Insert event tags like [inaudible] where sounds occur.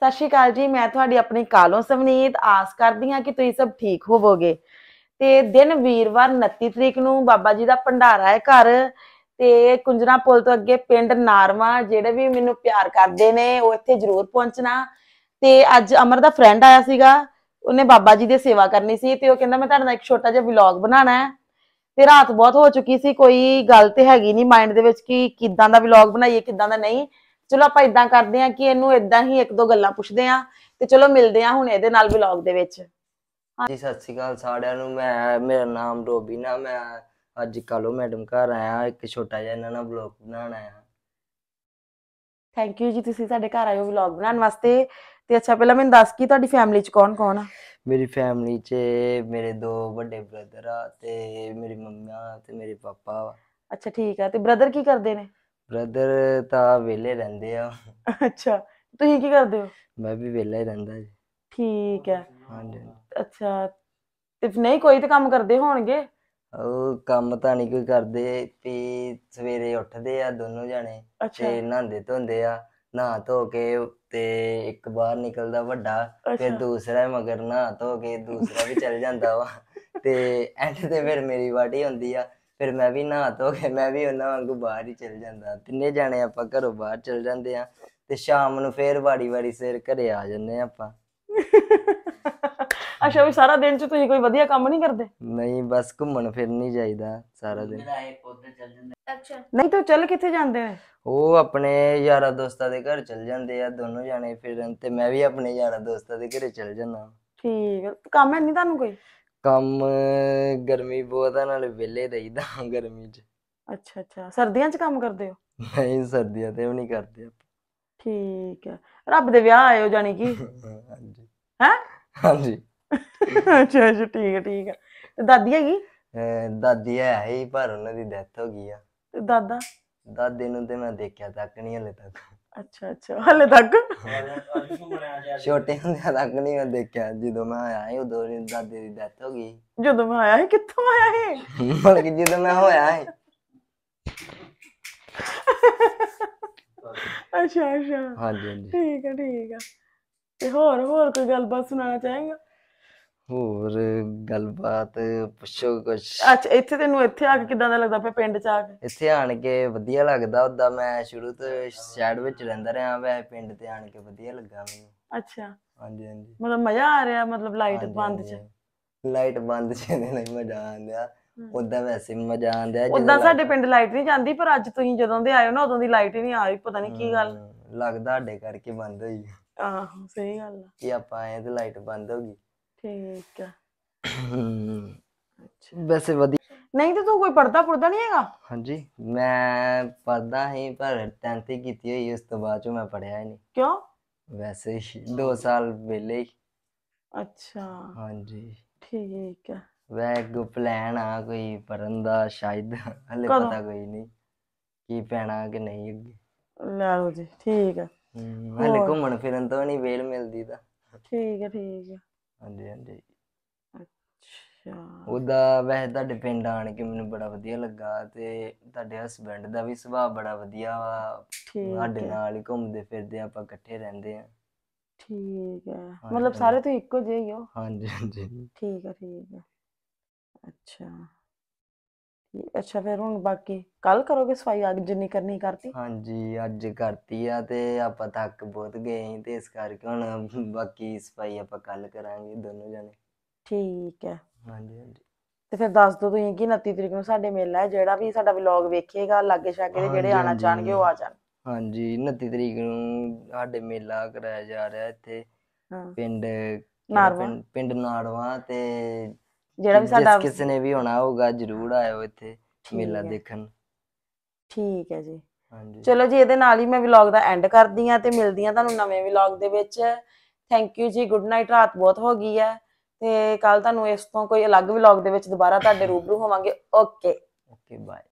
ਸਤਿ ਸ਼੍ਰੀ ਅਕਾਲ ਜੀ ਮੈਂ ਤੁਹਾਡੀ ਆਪਣੀ ਕਾਲੋਂ ਸਵਨੀਤ ਆਸ ਕਰਦੀ ਹਾਂ ਕਿ ਤੁਸੀਂ ਸਭ ਠੀਕ ਹੋਵੋਗੇ ਤੇ ਦਿਨ ਵੀਰਵਾਰ 29 ਤਰੀਕ ਨੂੰ ਬਾਬਾ ਜੀ ਦਾ ਭੰਡਾਰਾ ਹੈ ਘਰ ਤੇ ਕੁੰਜਰਾ ਪੁਲ ਤੋਂ ਅੱਗੇ ਪਿੰਡ ਨਾਰਵਾ ਜਿਹੜੇ ਵੀ ਮੈਨੂੰ ਪਿਆਰ ਕਰਦੇ ਨੇ ਉਹ ਇੱਥੇ ਜ਼ਰੂਰ ਪਹੁੰਚਣਾ ਤੇ ਅੱਜ ਅਮਰ ਦਾ ਫਰੈਂਡ ਆਇਆ ਸੀਗਾ ਉਹਨੇ ਬਾਬਾ ਜੀ ਦੀ ਸੇਵਾ ਕਰਨੀ ਸੀ ਤੇ ਉਹ ਕਹਿੰਦਾ ਮੈਂ ਤੁਹਾਡੇ ਨਾਲ ਇੱਕ ਛੋਟਾ ਜਿਹਾ ਵਲੌਗ ਬਣਾਉਣਾ ਹੈ ਤੇ ਰਾਤ ਬਹੁਤ ਹੋ ਚੁੱਕੀ ਸੀ ਕੋਈ ਗੱਲ ਤੇ ਹੈਗੀ ਨਹੀਂ ਮਾਈਂਡ ਦੇ ਵਿੱਚ ਕਿ ਕਿਦਾਂ ਦਾ ਵਲੌਗ ਬਣਾਈਏ ਕਿਦਾਂ ਦਾ ਨਹੀਂ ਚਲੋ ਆਪਾਂ ਇਦਾਂ ਕਰਦੇ ਆ ਕਿ ਇਹਨੂੰ ਇਦਾਂ ਹੀ ਇੱਕ ਦੋ ਗੱਲਾਂ ਪੁੱਛਦੇ ਆ ਤੇ ਚਲੋ ਮਿਲਦੇ ਆ ਹੁਣ ਇਹਦੇ ਨਾਲ ਵਲੌਗ ਦੇ ਵਿੱਚ ਜੀ ਸਤਿ ਸ਼੍ਰੀ ਅਕਾਲ ਸਾਰਿਆਂ ਨੂੰ ਮੈਂ ਮੇਰਾ ਨਾਮ ਰੋਬੀਨਾ ਮੈਂ ਅੱਜ ਕਾਲੋ ਮੈਡਮ ਘਰ ਆਇਆ ਇੱਕ ਛੋਟਾ ਜਿਹਾ ਇਹਨਾਂ ਨਾਲ ਵਲੌਗ ਬਣਾਉਣਾ ਆ ਥੈਂਕ ਯੂ ਜੀ ਤੁਸੀਂ ਸਾਡੇ ਘਰ ਆਇਓ ਵਲੌਗ ਬਣਾਉਣ ਵਾਸਤੇ ਤੇ ਅੱਛਾ ਪਹਿਲਾਂ ਮੈਨੂੰ ਦੱਸ ਕੀ ਤੁਹਾਡੀ ਫੈਮਿਲੀ 'ਚ ਕੌਣ ਕੌਣ ਆ ਮੇਰੀ ਫੈਮਿਲੀ 'ਚ ਮੇਰੇ ਦੋ ਵੱਡੇ ਬ੍ਰਦਰ ਆ ਤੇ ਮੇਰੀ ਮੰਮਾ ਤੇ ਮੇਰੇ ਪਾਪਾ ਆ ਅੱਛਾ ਠੀਕ ਆ ਤੇ ਬ੍ਰਦਰ ਕੀ ਕਰਦੇ ਨੇ ਬ੍ਰਦਰ ਤਾਂ ਵਿਲੇ ਰਹਿੰਦੇ ਆ ਅੱਛਾ ਤੁਸੀਂ ਕੀ ਕਰਦੇ ਹੋ ਮੈਂ ਵੀ ਵਿਲੇ ਹੀ ਰਹਿੰਦਾ ਜੀ ਠੀਕ ਹੈ ਹਾਂਜੀ ਅੱਛਾ ਤੇ ਨਹੀਂ ਕੋਈ ਤੇ ਕੰਮ ਕਰਦੇ ਹੋਣਗੇ ਉਹ ਕੰਮ ਤਾਂ ਨਹੀਂ ਕੋਈ ਕਰਦੇ ਤੇ ਸਵੇਰੇ ਉੱਠਦੇ ਆ ਦੋਨੋਂ ਜਾਣੇ ਤੇ ਨਹਾਉਂਦੇ ਧੋਂਦੇ ਆ ਨਹਾ ਧੋ ਕੇ ਤੇ ਇੱਕ ਬਾਹਰ ਨਿਕਲਦਾ ਵੱਡਾ ਫਿਰ ਦੂਸਰਾ ਮਗਰ ਨਹਾ ਧੋ ਕੇ ਦੂਸਰਾ ਵੀ ਚੱਲ ਜਾਂਦਾ ਵਾ ਤੇ ਐਂਡ ਤੇ ਫਿਰ ਮੇਰੀ ਵਾਰੀ ਹੁੰਦੀ ਆ ਫਿਰ ਮੈਂ ਵੀ ਨਹਾ ਧੋ ਕੇ ਮੈਂ ਵੀ ਉਹਨਾਂ ਵਾਂਗੂ ਬਾਹਰ ਹੀ ਚਲ ਜਾਂਦਾ ਤਿੰਨੇ ਜਾਣੇ ਆਪਾਂ ਘਰੋਂ ਬਾਹਰ ਚਲ ਜਾਂਦੇ ਆ ਤੇ ਸ਼ਾਮ ਨੂੰ ਫੇਰ ਵਾੜੀ-ਵਾੜੀ ਸਿਰ ਘਰੇ ਆ ਜੰਨੇ ਆਪਾਂ [laughs] ਅੱਛਾ ਵੀ ਸਾਰਾ ਦਿਨ ਚ ਤੁਸੀਂ ਕੋਈ ਵਧੀਆ ਕੰਮ ਨਹੀਂ ਕਰਦੇ ਨਹੀਂ ਬਸ ਘੁੰਮਣ ਫਿਰਨ ਹੀ ਜਾਈਦਾ ਸਾਰਾ ਦਿਨ ਅੱਛਾ ਨਹੀਂ ਤਾਂ ਚੱਲ ਕਿੱਥੇ ਜਾਂਦੇ ਹੋ ਉਹ ਆਪਣੇ ਯਾਰਾ ਦੋਸਤਾਂ ਦੇ ਘਰ ਚੱਲ ਜਾਂਦੇ ਆ ਦੋਨੋਂ ਜਾਣੇ ਫਿਰਨ ਤੇ ਮੈਂ ਵੀ ਆਪਣੇ ਯਾਰਾ ਦੋਸਤਾਂ ਦੇ ਘਰੇ ਚੱਲ ਜਾਂਦਾ ਠੀਕ ਕੰਮ ਹੈ ਨਹੀਂ ਤੁਹਾਨੂੰ ਕੋਈ ਕੰਮ ਗਰਮੀ ਬਹੁਤ ਆ ਨਾਲੇ ਵਿਲੇ ਰਹੀਦਾ ਗਰਮੀ 'ਚ ਅੱਛਾ ਅੱਛਾ ਸਰਦੀਆਂ 'ਚ ਕੰਮ ਕਰਦੇ ਹੋ ਨਹੀਂ ਸਰਦੀਆਂ ਤੇ ਵੀ ਨਹੀਂ ਕਰਦੇ ਆਪਾਂ ਠੀਕ ਹੈ ਰੱਬ ਦੇ ਵਿਆਹ ਆਏ ਹੋ ਕੀ ਹਾਂਜੀ ਹੈ ਹਾਂਜੀ ਅੱਛਾ ਅੱਛਾ ਠੀਕ ਹੈ ਠੀਕ ਹੈ ਤੇ ਦਾਦੀ ਹੈਗੀ ਦਾਦੀ ਹੈ ਹੀ ਪਰ ਉਹਨਾਂ ਦੀ ਡੈਥ ਹੋ ਗਈ ਆ ਤੇ ਦਾਦਾ ਦਾਦੇ ਨੂੰ ਤੇ ਮੈਂ ਦੇਖਿਆ ਤੱਕ ਨਹੀਂ ਹਲੇ ਤੱਕ ਅੱਛਾ ਅੱਛਾ ਹਲੇ ਤੱਕ ਛੋਟੇ ਹੁੰਦਿਆਂ ਤੱਕ ਨਹੀਂ ਮੈਂ ਦੇਖਿਆ ਜਦੋਂ ਮੈਂ ਆਇਆ ਸੀ ਉਦੋਂ ਹੀ ਦਾਦੇ ਦੀ ਡੈਥ ਹੋ ਗਈ ਜਦੋਂ ਮੈਂ ਆਇਆ ਸੀ ਕਿੱਥੋਂ ਆਇਆ ਸੀ ਮਤਲਬ ਕਿ ਜਦੋਂ ਮੈਂ ਹੋਇਆ ਸੀ ਅੱਛਾ ਅੱਛਾ ਹਾਂਜੀ ਹਾਂਜੀ ਠੀਕ ਹੈ ਠੀਕ ਹੈ ਤੇ ਹੋਰ ਹੋਰ ਕੋਈ ਗੱਲਬਾਤ ਸੁਣਾਉਣਾ ਚਾਹੇਗਾ ਹੋਰ ਗੱਲਬਾਤ ਪੁੱਛੋ ਕੁਛ ਅੱਛਾ ਇੱਥੇ ਤੈਨੂੰ ਇੱਥੇ ਆ ਕੇ ਕਿਦਾਂ ਦਾ ਲੱਗਦਾ ਪਿਆ ਪਿੰਡ ਚ ਆ ਕੇ ਇੱਥੇ ਆਣ ਕੇ ਵਧੀਆ ਲੱਗਦਾ ਉਦਾਂ ਮੈਂ ਸ਼ੁਰੂ ਤੋਂ ਸ਼ਹਿਰ ਵਿੱਚ ਰਹਿੰਦਾ ਰਿਹਾ ਵੈ ਪਿੰਡ ਤੇ ਆਣ ਕੇ ਵਧੀਆ ਲੱਗਾ ਮੈਨੂੰ ਅੱਛਾ ਹਾਂਜੀ ਹਾਂਜੀ ਮਤਲਬ ਮਜ਼ਾ ਆ ਰਿਹਾ ਮਤਲਬ ਲਾਈਟ ਬੰਦ ਚ ਲਾਈਟ ਬੰਦ ਚ ਨਹੀਂ ਮਜ਼ਾ ਆਂਦਾ ਉਦਾਂ ਵੈਸੇ ਮਜ਼ਾ ਆਂਦਾ ਉਦਾਂ ਸਾਡੇ ਪਿੰਡ ਲਾਈਟ ਨਹੀਂ ਜਾਂਦੀ ਪਰ ਅੱਜ ਤੁਸੀਂ ਜਦੋਂ ਦੇ ਆਇਓ ਨਾ ਉਦੋਂ ਦੀ ਲਾਈਟ ਹੀ ਨਹੀਂ ਆਈ ਪਤਾ ਨਹੀਂ ਕੀ ਗੱਲ ਲੱਗਦਾ ਸਾਡੇ ਕਰਕੇ ਬੰਦ ਹੋਈ ਆਹ ਸਹੀ ਗੱਲ ਆ ਕੀ ਆਪਾਂ ਆਏ ਤੇ ਲਾਈਟ ਬੰਦ ਹੋ ਗਈ ਠੀਕ ਆ ਅੱਛਾ ਵੈਸੇ ਵਧੀਆ ਨਹੀਂ ਤੇ ਤੂੰ ਕੋਈ ਪਰਦਾ ਪੜਦਾ ਨਹੀਂ ਹੈਗਾ ਹਾਂਜੀ ਮੈਂ ਪਰਦਾ ਹੀ ਪਰ 10th ਕੀਤੀ ਹੋਈ ਉਸ ਤੋਂ ਬਾਅਦ ਚੋਂ ਮੈਂ ਪੜਿਆ ਹੀ ਨਹੀਂ ਕਿਉਂ ਵੈਸੇ 2 ਸਾਲ ਵਿਹਲੇ ਅੱਛਾ ਹਾਂਜੀ ਠੀਕ ਆ ਵੈ ਕੋ ਪਲਾਨ ਆ ਕੋਈ ਪੜਨ ਦਾ ਸ਼ਾਇਦ ਹਲੇ ਪਤਾ ਕੋਈ ਨਹੀਂ ਕੀ ਪੈਣਾ ਕਿ ਨਹੀਂ ਅੱਗੇ ਲੈ ਲਓ ਜੀ ਠੀਕ ਆ ਹਲੇ ਘੁੰਮਣ ਫਿਰਨ ਤੋਂ ਨਹੀਂ ਵੇਲ ਮਿਲਦੀ ਤਾਂ ਠੀਕ ਆ ਠੀਕ ਆ ਹਾਂਜੀ ਹਾਂਜੀ ਅੱਛਾ ਉਹਦਾ ਵੈਸੇ ਤੁਹਾਡੇ ਪਿੰਡ ਆਣ ਕੇ ਮੈਨੂੰ ਬੜਾ ਵਧੀਆ ਲੱਗਾ ਤੇ ਤੁਹਾਡੇ ਹਸਬੰਡ ਦਾ ਵੀ ਸੁਭਾਅ ਬੜਾ ਵਧੀਆ ਵਾ ਠੀਕ ਸਾਡੇ ਨਾਲ ਹੀ ਘੁੰਮਦੇ ਫਿਰਦੇ ਆਪਾਂ ਇਕੱਠੇ ਰਹਿੰਦੇ ਆ ਠੀਕ ਹੈ ਮਤਲਬ ਸਾਰੇ ਤੋਂ ਇੱਕੋ ਜਿਹੇ ਹੀ ਹੋ ਹਾਂਜੀ ਹਾਂਜੀ ਠੀਕ ਹੈ ਠੀਕ ਹੈ ਅੱਛਾ ਅੱਛਾ ਫਿਰ ਹੁਣ ਬਾਕੀ ਕੱਲ ਕਰੋਗੇ ਸਫਾਈ ਅੱਜ ਜਿੰਨੀ ਕਰਨੀ ਕਰਤੀ ਹਾਂਜੀ ਅੱਜ ਕਰਤੀ ਆ ਤੇ ਆਪਾਂ ਥੱਕ ਬਹੁਤ ਗਏ ਹਾਂ ਤੇ ਇਸ ਕਰਕੇ ਹੁਣ ਬਾਕੀ ਸਫਾਈ ਆਪਾਂ ਕੱਲ ਕਰਾਂਗੇ ਦੋਨੋਂ ਜਣੇ ਠੀਕ ਹੈ ਹਾਂਜੀ ਹਾਂਜੀ ਤੇ ਫਿਰ ਦੱਸ ਦੋ ਤੁਸੀਂ ਕਿ 29 ਤਰੀਕ ਨੂੰ ਸਾਡੇ ਮੇਲਾ ਹੈ ਜਿਹੜਾ ਵੀ ਸਾਡਾ ਵਲੌਗ ਵੇਖੇਗਾ ਲਾਗੇ ਸ਼ਾਕੇ ਦੇ ਜਿਹੜੇ ਆਣਾ ਚਾਹਣਗੇ ਉਹ ਆ ਜਾਣ ਹਾਂਜੀ 29 ਤਰੀਕ ਨੂੰ ਸਾਡੇ ਮੇਲਾ ਕਰਾਇਆ ਜਾ ਰਿਹਾ ਇੱਥੇ ਪਿੰਡ ਨਾਰਵਾ ਪਿੰਡ ਨਾਰਵਾ ਤੇ ਜਿਹੜਾ ਵੀ ਸਾਡਾ ਕਿਸੇ ਨੇ ਵੀ ਹੋਣਾ ਹੋਗਾ ਜਰੂਰ ਆਇਓ ਇੱਥੇ ਮੇਲਾ ਦੇਖਣ ਠੀਕ ਹੈ ਜੀ ਹਾਂਜੀ ਚਲੋ ਜੀ ਇਹਦੇ ਨਾਲ ਹੀ ਮੈਂ ਵਲੌਗ ਦਾ ਐਂਡ ਕਰਦੀ ਆ ਤੇ ਮਿਲਦੀ ਆ ਤੁਹਾਨੂੰ ਨਵੇਂ ਵਲੌਗ ਦੇ ਵਿੱਚ thank you ji good night ਰਾਤ ਬਹੁਤ ਹੋ ਗਈ ਹੈ ਤੇ ਕੱਲ ਤੁਹਾਨੂੰ ਇਸ ਤੋਂ ਕੋਈ ਅਲੱਗ ਵਲੌਗ ਦੇ ਵਿੱਚ ਦੁਬਾਰਾ ਤੁਹਾਡੇ ਰੂਬਰੂ ਹੋਵਾਂਗੇ ਓਕੇ ਓਕੇ ਬਾਏ